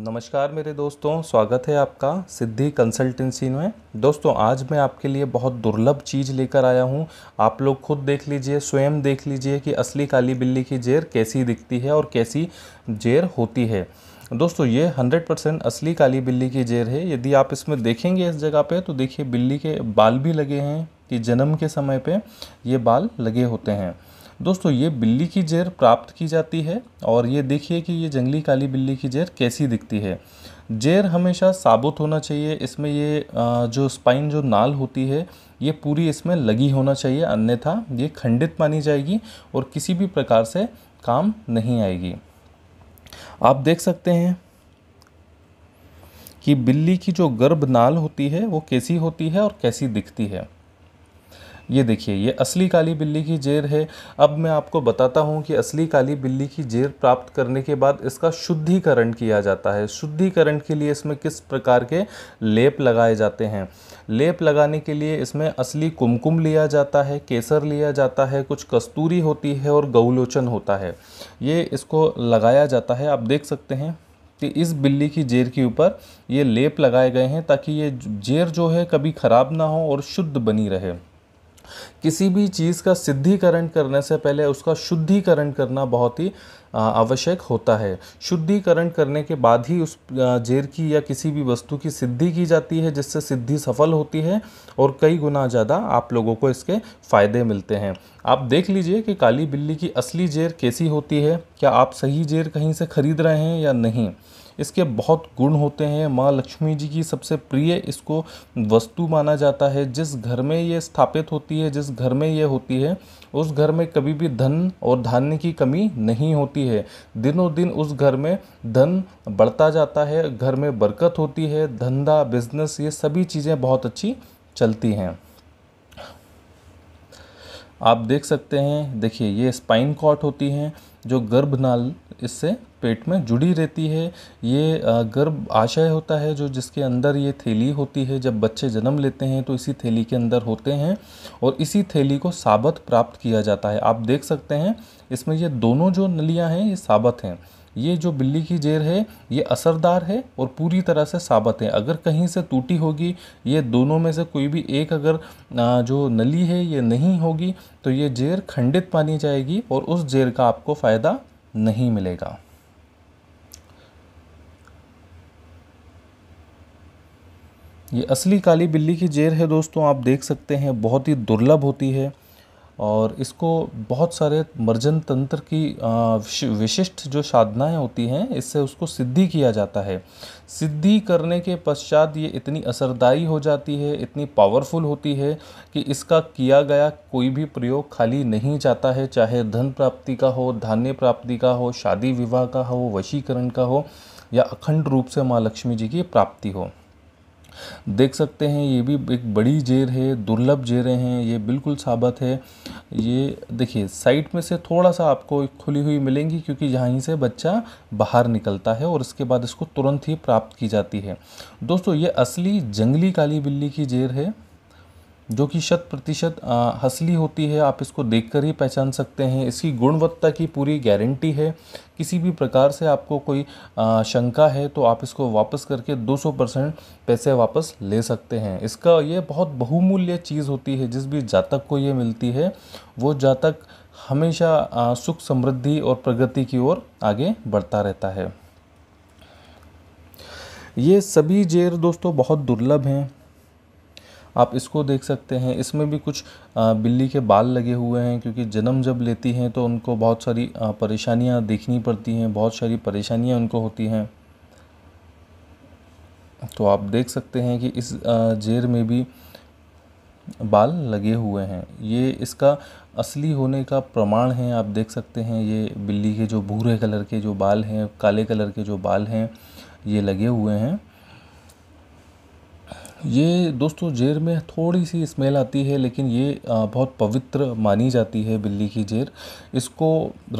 नमस्कार मेरे दोस्तों स्वागत है आपका सिद्धि कंसल्टेंसी में दोस्तों आज मैं आपके लिए बहुत दुर्लभ चीज़ लेकर आया हूँ आप लोग खुद देख लीजिए स्वयं देख लीजिए कि असली काली बिल्ली की जेर कैसी दिखती है और कैसी जेर होती है दोस्तों ये 100 परसेंट असली काली बिल्ली की जेर है यदि आप इसमें देखेंगे इस जगह पे तो देखिए बिल्ली के बाल भी लगे हैं कि जन्म के समय पे ये बाल लगे होते हैं दोस्तों ये बिल्ली की जेर प्राप्त की जाती है और ये देखिए कि ये जंगली काली बिल्ली की जेर कैसी दिखती है जेर हमेशा साबुत होना चाहिए इसमें ये जो स्पाइन जो नाल होती है ये पूरी इसमें लगी होना चाहिए अन्यथा ये खंडित मानी जाएगी और किसी भी प्रकार से काम नहीं आएगी आप देख सकते हैं कि बिल्ली की जो गर्भ नाल होती है वो कैसी होती है और कैसी दिखती है ये देखिए ये असली काली बिल्ली की जेर है अब मैं आपको बताता हूँ कि असली काली बिल्ली की जेर प्राप्त करने के बाद इसका शुद्धिकरण किया जाता है शुद्धिकरण के लिए इसमें किस प्रकार के लेप लगाए जाते हैं लेप लगाने के लिए इसमें असली कुमकुम लिया जाता है केसर लिया जाता है कुछ कस्तूरी होती है और गौलोचन होता है ये इसको लगाया जाता है आप देख सकते हैं कि इस बिल्ली की जेर के ऊपर ये लेप लगाए गए हैं ताकि ये जेर जो है कभी ख़राब ना हो और शुद्ध बनी रहे किसी भी चीज़ का सिद्धिकरण करने से पहले उसका शुद्धिकरण करना बहुत ही आवश्यक होता है शुद्धिकरण करने के बाद ही उस जेर की या किसी भी वस्तु की सिद्धि की जाती है जिससे सिद्धि सफल होती है और कई गुना ज़्यादा आप लोगों को इसके फ़ायदे मिलते हैं आप देख लीजिए कि काली बिल्ली की असली जेर कैसी होती है क्या आप सही जेर कहीं से ख़रीद रहे हैं या नहीं इसके बहुत गुण होते हैं माँ लक्ष्मी जी की सबसे प्रिय इसको वस्तु माना जाता है जिस घर में ये स्थापित होती है जिस घर में ये होती है उस घर में कभी भी धन और धान्य की कमी नहीं होती है दिनों दिन उस घर में धन बढ़ता जाता है घर में बरकत होती है धंधा बिजनेस ये सभी चीज़ें बहुत अच्छी चलती हैं आप देख सकते हैं देखिए ये स्पाइन कॉट होती हैं जो गर्भनाल इससे पेट में जुड़ी रहती है ये गर्भ आशय होता है जो जिसके अंदर ये थैली होती है जब बच्चे जन्म लेते हैं तो इसी थैली के अंदर होते हैं और इसी थैली को साबत प्राप्त किया जाता है आप देख सकते हैं इसमें ये दोनों जो नलियाँ हैं ये साबत हैं ये जो बिल्ली की जेर है ये असरदार है और पूरी तरह से साबित है अगर कहीं से टूटी होगी ये दोनों में से कोई भी एक अगर जो नली है ये नहीं होगी तो ये जेर खंडित मानी जाएगी और उस जेर का आपको फ़ायदा नहीं मिलेगा ये असली काली बिल्ली की जेर है दोस्तों आप देख सकते हैं बहुत ही दुर्लभ होती है और इसको बहुत सारे मर्जन तंत्र की विशिष्ट जो साधनाएं होती हैं इससे उसको सिद्धि किया जाता है सिद्धि करने के पश्चात ये इतनी असरदाई हो जाती है इतनी पावरफुल होती है कि इसका किया गया कोई भी प्रयोग खाली नहीं जाता है चाहे धन प्राप्ति का हो धान्य प्राप्ति का हो शादी विवाह का हो वशीकरण का हो या अखंड रूप से माँ लक्ष्मी जी की प्राप्ति हो देख सकते हैं ये भी एक बड़ी जेर है दुर्लभ जेरें हैं ये बिल्कुल साबत है ये देखिए साइड में से थोड़ा सा आपको खुली हुई मिलेंगी क्योंकि यहीं से बच्चा बाहर निकलता है और इसके बाद इसको तुरंत ही प्राप्त की जाती है दोस्तों ये असली जंगली काली बिल्ली की जेर है जो कि शत प्रतिशत हसली होती है आप इसको देखकर ही पहचान सकते हैं इसकी गुणवत्ता की पूरी गारंटी है किसी भी प्रकार से आपको कोई शंका है तो आप इसको वापस करके 200 परसेंट पैसे वापस ले सकते हैं इसका ये बहुत बहुमूल्य चीज़ होती है जिस भी जातक को ये मिलती है वो जातक हमेशा सुख समृद्धि और प्रगति की ओर आगे बढ़ता रहता है ये सभी जेर दोस्तों बहुत दुर्लभ हैं आप इसको देख सकते हैं इसमें भी कुछ बिल्ली के बाल लगे हुए हैं क्योंकि जन्म जब लेती हैं तो उनको बहुत सारी परेशानियां देखनी पड़ती हैं बहुत सारी परेशानियां उनको होती हैं तो आप देख सकते हैं कि इस जेर में भी बाल लगे हुए हैं ये इसका असली होने का प्रमाण है आप देख सकते हैं ये बिल्ली के जो भूरे कलर के जो बाल हैं काले कलर के जो बाल हैं ये लगे हुए हैं ये दोस्तों जेर में थोड़ी सी स्मेल आती है लेकिन ये बहुत पवित्र मानी जाती है बिल्ली की जेर इसको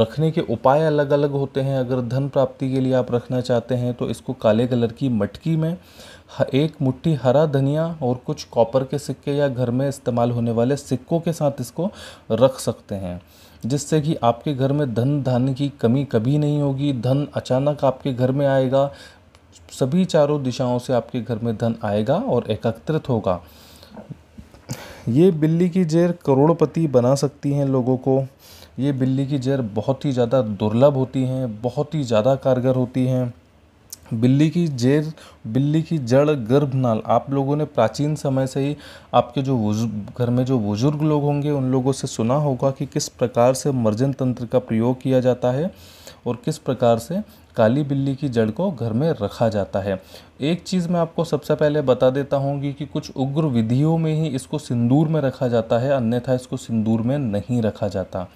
रखने के उपाय अलग अलग होते हैं अगर धन प्राप्ति के लिए आप रखना चाहते हैं तो इसको काले कलर की मटकी में एक मुट्ठी हरा धनिया और कुछ कॉपर के सिक्के या घर में इस्तेमाल होने वाले सिक्कों के साथ इसको रख सकते हैं जिससे कि आपके घर में धन धान्य की कमी कभी नहीं होगी धन अचानक आपके घर में आएगा सभी चारों दिशाओं से आपके घर में धन आएगा और एकत्रित होगा ये बिल्ली की जेर करोड़पति बना सकती हैं लोगों को ये बिल्ली की जेर बहुत ही ज़्यादा दुर्लभ होती हैं बहुत ही ज़्यादा कारगर होती हैं बिल्ली की जेर बिल्ली की जड़ गर्भनाल आप लोगों ने प्राचीन समय से ही आपके जो घर में जो बुजुर्ग लोग होंगे उन लोगों से सुना होगा कि किस प्रकार से मर्जन तंत्र का प्रयोग किया जाता है और किस प्रकार से काली बिल्ली की जड़ को घर में रखा जाता है एक चीज़ मैं आपको सबसे पहले बता देता हूँ कि कुछ उग्र विधियों में ही इसको सिंदूर में रखा जाता है अन्यथा इसको सिंदूर में नहीं रखा जाता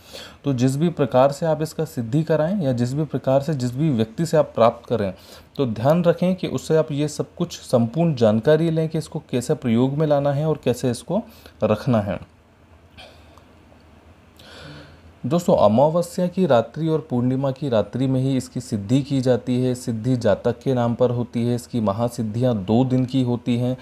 तो जिस भी प्रकार से आप इसका सिद्धि कराएं या जिस भी प्रकार से जिस भी व्यक्ति से आप प्राप्त करें तो ध्यान रखें कि उससे आप ये सब कुछ संपूर्ण जानकारी लें कि इसको कैसे प्रयोग में लाना है और कैसे इसको रखना है दोस्तों अमावस्या की रात्रि और पूर्णिमा की रात्रि में ही इसकी सिद्धि की जाती है सिद्धि जातक के नाम पर होती है इसकी महासिद्धियाँ दो दिन की होती हैं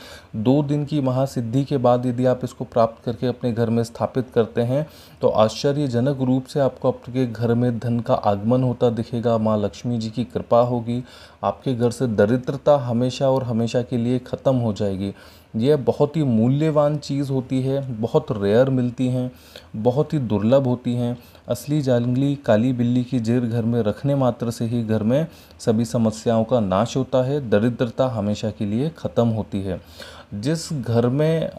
दो दिन की महासिद्धि के बाद यदि आप इसको प्राप्त करके अपने घर में स्थापित करते हैं तो आश्चर्यजनक रूप से आपको आपके घर में धन का आगमन होता दिखेगा माँ लक्ष्मी जी की कृपा होगी आपके घर से दरिद्रता हमेशा और हमेशा के लिए ख़त्म हो जाएगी यह बहुत ही मूल्यवान चीज़ होती है बहुत रेयर मिलती हैं बहुत ही दुर्लभ होती हैं असली जंगली काली बिल्ली की जेर घर में रखने मात्र से ही घर में सभी समस्याओं का नाश होता है दरिद्रता हमेशा के लिए ख़त्म होती है जिस घर में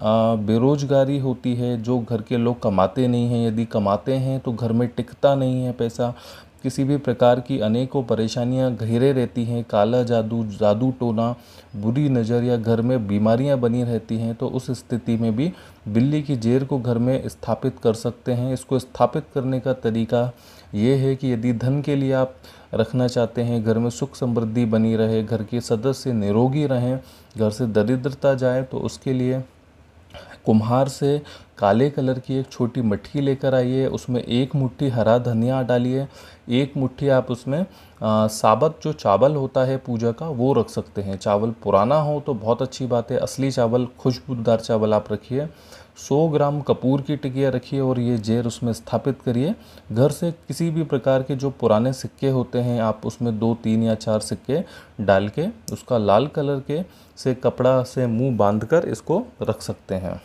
बेरोजगारी होती है जो घर के लोग कमाते नहीं हैं यदि कमाते हैं तो घर में टिकता नहीं है पैसा किसी भी प्रकार की अनेकों परेशानियाँ घेरे रहती हैं काला जादू जादू टोना बुरी नज़र या घर में बीमारियाँ बनी रहती हैं तो उस स्थिति में भी बिल्ली की जेर को घर में स्थापित कर सकते हैं इसको स्थापित करने का तरीका ये है कि यदि धन के लिए आप रखना चाहते हैं घर में सुख समृद्धि बनी रहे घर के सदस्य निरोगी रहें घर से दरिद्रता जाए तो उसके लिए कुम्हार से काले कलर की एक छोटी मट्ठी लेकर आइए उसमें एक मुट्ठी हरा धनिया डालिए एक मुट्ठी आप उसमें साबत जो चावल होता है पूजा का वो रख सकते हैं चावल पुराना हो तो बहुत अच्छी बात है असली चावल खुशबूदार चावल आप रखिए 100 ग्राम कपूर की टिकिया रखिए और ये जेर उसमें स्थापित करिए घर से किसी भी प्रकार के जो पुराने सिक्के होते हैं आप उसमें दो तीन या चार सिक्के डाल के उसका लाल कलर के से कपड़ा से मुंह बांधकर इसको रख सकते हैं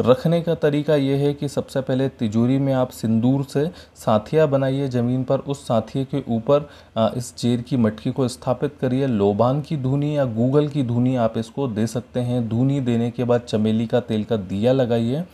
रखने का तरीका यह है कि सबसे पहले तिजोरी में आप सिंदूर से साथिया बनाइए ज़मीन पर उस साथिए के ऊपर इस चेर की मटकी को स्थापित करिए लोबान की धुनी या गूगल की धुनी आप इसको दे सकते हैं धुनी देने के बाद चमेली का तेल का दिया लगाइए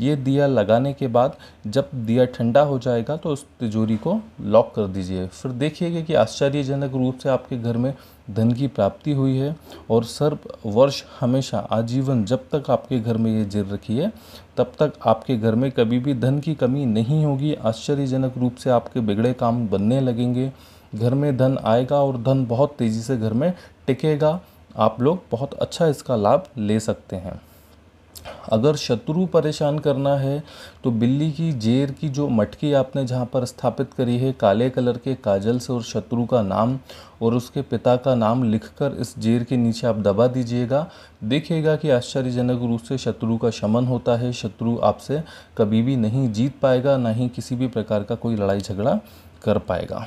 ये दिया लगाने के बाद जब दिया ठंडा हो जाएगा तो उस तिजोरी को लॉक कर दीजिए फिर देखिएगा कि आश्चर्यजनक रूप से आपके घर में धन की प्राप्ति हुई है और सर्व वर्ष हमेशा आजीवन जब तक आपके घर में ये जिर रखी है तब तक आपके घर में कभी भी धन की कमी नहीं होगी आश्चर्यजनक रूप से आपके बिगड़े काम बनने लगेंगे घर में धन आएगा और धन बहुत तेज़ी से घर में टिकेगा आप लोग बहुत अच्छा इसका लाभ ले सकते हैं अगर शत्रु परेशान करना है तो बिल्ली की जेर की जो मटकी आपने जहाँ पर स्थापित करी है काले कलर के काजल से और शत्रु का नाम और उसके पिता का नाम लिखकर इस जेर के नीचे आप दबा दीजिएगा देखिएगा कि आश्चर्यजनक रूप से शत्रु का शमन होता है शत्रु आपसे कभी भी नहीं जीत पाएगा ना ही किसी भी प्रकार का कोई लड़ाई झगड़ा कर पाएगा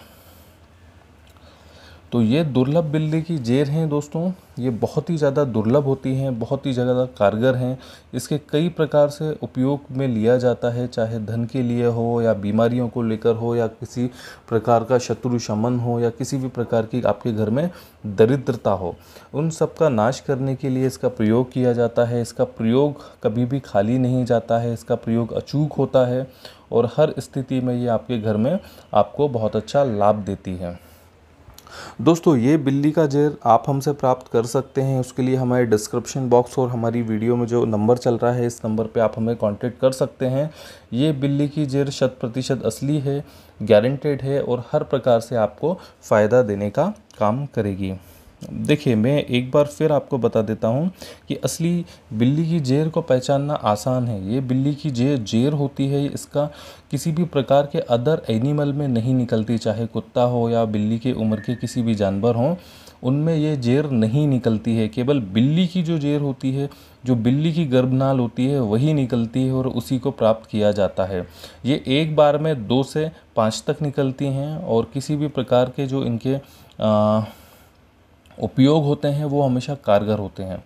तो ये दुर्लभ बिल्ली की जेर हैं दोस्तों ये बहुत ही ज़्यादा दुर्लभ होती हैं बहुत ही ज़्यादा कारगर हैं इसके कई प्रकार से उपयोग में लिया जाता है चाहे धन के लिए हो या बीमारियों को लेकर हो या किसी प्रकार का शत्रु शमन हो या किसी भी प्रकार की आपके घर में दरिद्रता हो उन सब का नाश करने के लिए इसका प्रयोग किया जाता है इसका प्रयोग कभी भी खाली नहीं जाता है इसका प्रयोग अचूक होता है और हर स्थिति में ये आपके घर में आपको बहुत अच्छा लाभ देती है दोस्तों ये बिल्ली का जेर आप हमसे प्राप्त कर सकते हैं उसके लिए हमारे डिस्क्रिप्शन बॉक्स और हमारी वीडियो में जो नंबर चल रहा है इस नंबर पर आप हमें कॉन्टेक्ट कर सकते हैं ये बिल्ली की जेर शत प्रतिशत असली है गारंटेड है और हर प्रकार से आपको फ़ायदा देने का काम करेगी देखिए मैं एक बार फिर आपको बता देता हूँ कि असली बिल्ली की जेर को पहचानना आसान है ये बिल्ली की जे जेर होती है इसका किसी भी प्रकार के अदर एनिमल में नहीं निकलती चाहे कुत्ता हो या बिल्ली के उम्र के किसी भी जानवर हों उनमें ये जेर नहीं निकलती है केवल बिल्ली की जो जेर होती है जो बिल्ली की गर्भनाल होती है वही निकलती है और उसी को प्राप्त किया जाता है ये एक बार में दो से पाँच तक निकलती हैं और किसी भी प्रकार के जो इनके आ, उपयोग होते हैं वो हमेशा कारगर होते हैं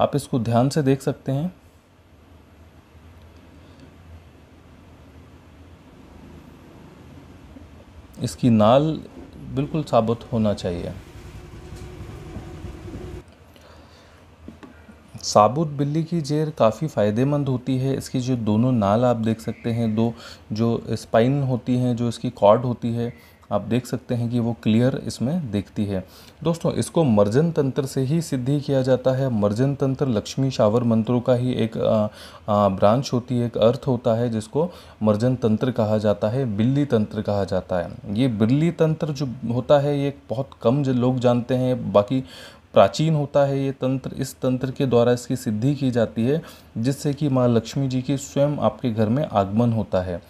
आप इसको ध्यान से देख सकते हैं इसकी नाल बिल्कुल साबुत होना चाहिए साबुत बिल्ली की जेर काफ़ी फ़ायदेमंद होती है इसकी जो दोनों नाल आप देख सकते हैं दो जो स्पाइन होती हैं जो इसकी कॉर्ड होती है आप देख सकते हैं कि वो क्लियर इसमें दिखती है दोस्तों इसको मर्जन तंत्र से ही सिद्धि किया जाता है मर्जन तंत्र लक्ष्मी शावर मंत्रों का ही एक आ, आ, ब्रांच होती है एक अर्थ होता है जिसको मर्जन तंत्र कहा जाता है बिल्ली तंत्र कहा जाता है ये बिल्ली तंत्र जो होता है ये बहुत कम लोग जानते हैं बाकी प्राचीन होता है ये तंत्र इस तंत्र के द्वारा इसकी सिद्धि की जाती है जिससे कि माँ लक्ष्मी जी की स्वयं आपके घर में आगमन होता है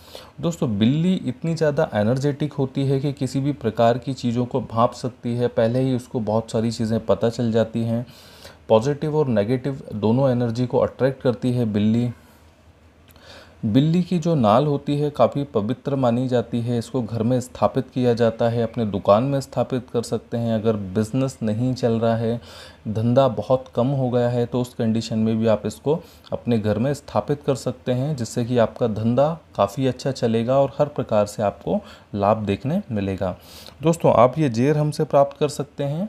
दोस्तों बिल्ली इतनी ज़्यादा एनर्जेटिक होती है कि किसी भी प्रकार की चीज़ों को भाप सकती है पहले ही उसको बहुत सारी चीज़ें पता चल जाती हैं पॉजिटिव और नेगेटिव दोनों एनर्जी को अट्रैक्ट करती है बिल्ली बिल्ली की जो नाल होती है काफ़ी पवित्र मानी जाती है इसको घर में स्थापित किया जाता है अपने दुकान में स्थापित कर सकते हैं अगर बिजनेस नहीं चल रहा है धंधा बहुत कम हो गया है तो उस कंडीशन में भी आप इसको अपने घर में स्थापित कर सकते हैं जिससे कि आपका धंधा काफ़ी अच्छा चलेगा और हर प्रकार से आपको लाभ देखने मिलेगा दोस्तों आप ये जेर हमसे प्राप्त कर सकते हैं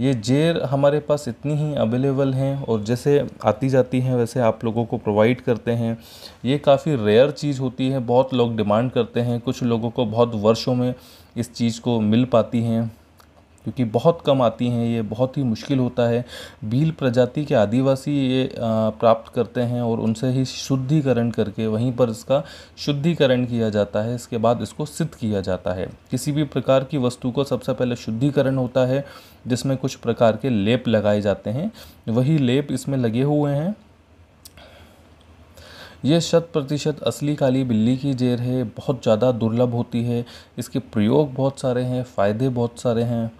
ये जेर हमारे पास इतनी ही अवेलेबल हैं और जैसे आती जाती हैं वैसे आप लोगों को प्रोवाइड करते हैं ये काफ़ी रेयर चीज़ होती है बहुत लोग डिमांड करते हैं कुछ लोगों को बहुत वर्षों में इस चीज़ को मिल पाती हैं क्योंकि बहुत कम आती हैं ये बहुत ही मुश्किल होता है भील प्रजाति के आदिवासी ये प्राप्त करते हैं और उनसे ही शुद्धिकरण करके वहीं पर इसका शुद्धिकरण किया जाता है इसके बाद इसको सिद्ध किया जाता है किसी भी प्रकार की वस्तु को सबसे पहले शुद्धिकरण होता है जिसमें कुछ प्रकार के लेप लगाए जाते हैं वही लेप इसमें लगे हुए हैं ये शत प्रतिशत असली काली बिल्ली की जेर है बहुत ज़्यादा दुर्लभ होती है इसके प्रयोग बहुत सारे हैं फ़ायदे बहुत सारे हैं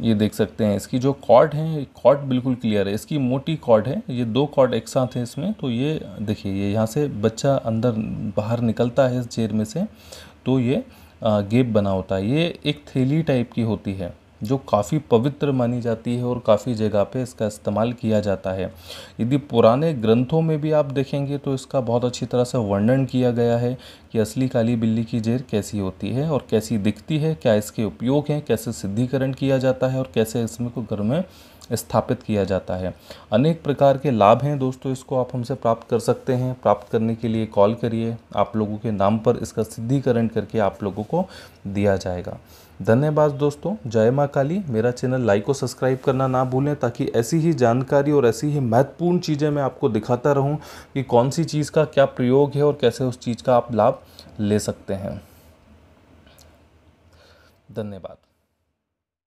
ये देख सकते हैं इसकी जो कॉर्ड है कॉर्ड बिल्कुल क्लियर है इसकी मोटी कॉर्ड है ये दो कॉर्ड एक साथ है इसमें तो ये देखिए ये यहाँ से बच्चा अंदर बाहर निकलता है इस चेयर में से तो ये गेप बना होता है ये एक थैली टाइप की होती है जो काफ़ी पवित्र मानी जाती है और काफ़ी जगह पे इसका इस्तेमाल किया जाता है यदि पुराने ग्रंथों में भी आप देखेंगे तो इसका बहुत अच्छी तरह से वर्णन किया गया है कि असली काली बिल्ली की जेर कैसी होती है और कैसी दिखती है क्या इसके उपयोग हैं कैसे सिद्धिकरण किया जाता है और कैसे इसमें को घर में स्थापित किया जाता है अनेक प्रकार के लाभ हैं दोस्तों इसको आप हमसे प्राप्त कर सकते हैं प्राप्त करने के लिए कॉल करिए आप लोगों के नाम पर इसका सिद्धिकरण करके आप लोगों को दिया जाएगा धन्यवाद दोस्तों जय माँ काली मेरा चैनल लाइक और सब्सक्राइब करना ना भूलें ताकि ऐसी ही जानकारी और ऐसी ही महत्वपूर्ण चीज़ें मैं आपको दिखाता रहूँ कि कौन सी चीज़ का क्या प्रयोग है और कैसे उस चीज़ का आप लाभ ले सकते हैं धन्यवाद